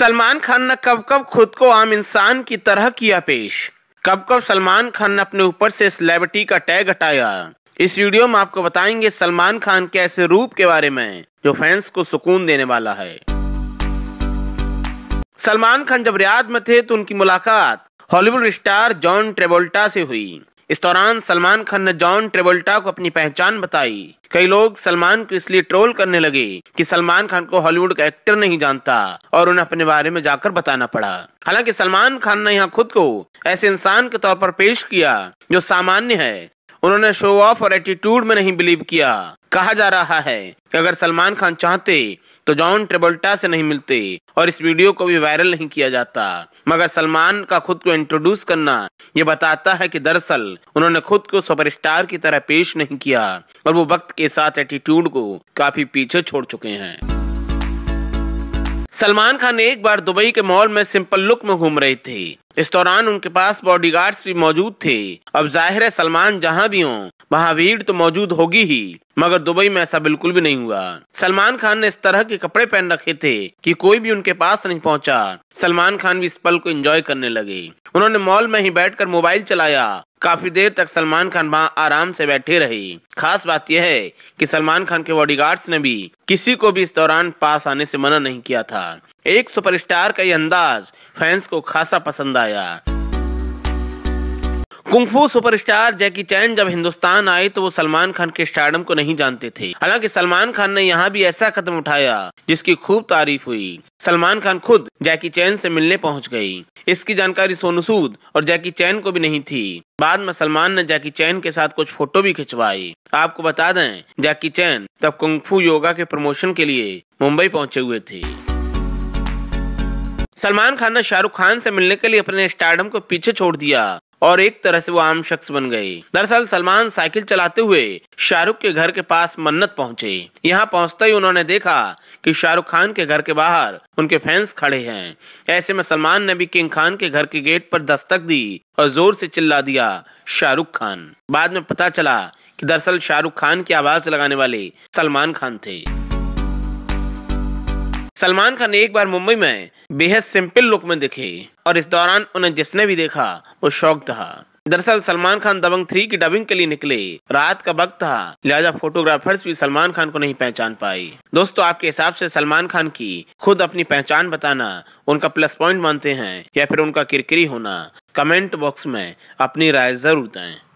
सलमान खान ने कब कब खुद को आम इंसान की तरह किया पेश कब कब सलमान खान ने अपने ऊपर से सेलेब्रिटी का टैग हटाया इस वीडियो में आपको बताएंगे सलमान खान के ऐसे रूप के बारे में जो फैंस को सुकून देने वाला है सलमान खान जब रियाद में थे तो उनकी मुलाकात हॉलीवुड स्टार जॉन ट्रेबोल्टा से हुई इस दौरान सलमान खान ने जॉन ट्रेबल्टा को अपनी पहचान बताई कई लोग सलमान को इसलिए ट्रोल करने लगे कि सलमान खान को हॉलीवुड का एक्टर नहीं जानता और उन्हें अपने बारे में जाकर बताना पड़ा हालांकि सलमान खान ने यहाँ खुद को ऐसे इंसान के तौर पर पेश किया जो सामान्य है उन्होंने शो ऑफ और एटीट्यूड में नहीं बिलीव किया कहा जा रहा है कि अगर सलमान खान चाहते तो जॉन ट्रेबल्टा से नहीं मिलते और इस वीडियो को भी वायरल नहीं किया जाता मगर सलमान का खुद को इंट्रोड्यूस करना ये बताता है कि दरअसल उन्होंने खुद को सुपरस्टार की तरह पेश नहीं किया और वो वक्त के साथ एटीट्यूड को काफी पीछे छोड़ चुके हैं सलमान खान एक बार दुबई के मॉल में सिंपल लुक में घूम रहे थे इस दौरान उनके पास बॉडीगार्ड्स भी मौजूद थे अब जाहिर है सलमान जहां भी हों वहां भीड़ तो मौजूद होगी ही मगर दुबई में ऐसा बिल्कुल भी नहीं हुआ सलमान खान ने इस तरह के कपड़े पहन रखे थे कि कोई भी उनके पास नहीं पहुंचा सलमान खान भी इस पल को एंजॉय करने लगे उन्होंने मॉल में ही बैठकर मोबाइल चलाया काफी देर तक सलमान खान वहाँ आराम से बैठे रहे खास बात यह है कि सलमान खान के बॉडीगार्ड्स ने भी किसी को भी इस दौरान पास आने से मना नहीं किया था एक सुपरस्टार का यह अंदाज फैंस को खासा पसंद आया कुंफू सुपरस्टार जैकी चैन जब हिंदुस्तान आए तो वो सलमान खान के स्टार्डम को नहीं जानते थे हालांकि सलमान खान ने यहाँ भी ऐसा कदम उठाया जिसकी खूब तारीफ हुई सलमान खान खुद जैकी चैन से मिलने पहुंच गई इसकी जानकारी सोनू सूद और जैकी चैन को भी नहीं थी बाद में सलमान ने जैकी चैन के साथ कुछ फोटो भी खिंचवाई आपको बता दें जैकी चैन तब कुंगफू योगा के प्रमोशन के लिए मुंबई पहुंचे हुए थे सलमान खान ने शाहरुख खान से मिलने के लिए अपने स्टार्डम को पीछे छोड़ दिया और एक तरह से वो आम शख्स बन गए दरअसल सलमान साइकिल चलाते हुए शाहरुख के घर के पास मन्नत पहुंचे यहाँ पहुंचते ही उन्होंने देखा कि शाहरुख खान के घर के बाहर उनके फैंस खड़े हैं ऐसे में सलमान ने भी किंग खान के घर के गेट पर दस्तक दी और जोर से चिल्ला दिया शाहरुख खान बाद में पता चला कि दरअसल शाहरुख खान की आवाज लगाने वाले सलमान खान थे सलमान खान एक बार मुंबई में बेहद सिंपल लुक में दिखे और इस दौरान उन्हें जिसने भी देखा वो शौक था दरअसल सलमान खान दबंग थ्री की डबिंग के लिए निकले रात का वक्त था लिहाजा फोटोग्राफर्स भी सलमान खान को नहीं पहचान पाए दोस्तों आपके हिसाब से सलमान खान की खुद अपनी पहचान बताना उनका प्लस पॉइंट मानते हैं या फिर उनका किरकिरी होना कमेंट बॉक्स में अपनी राय जरूर दें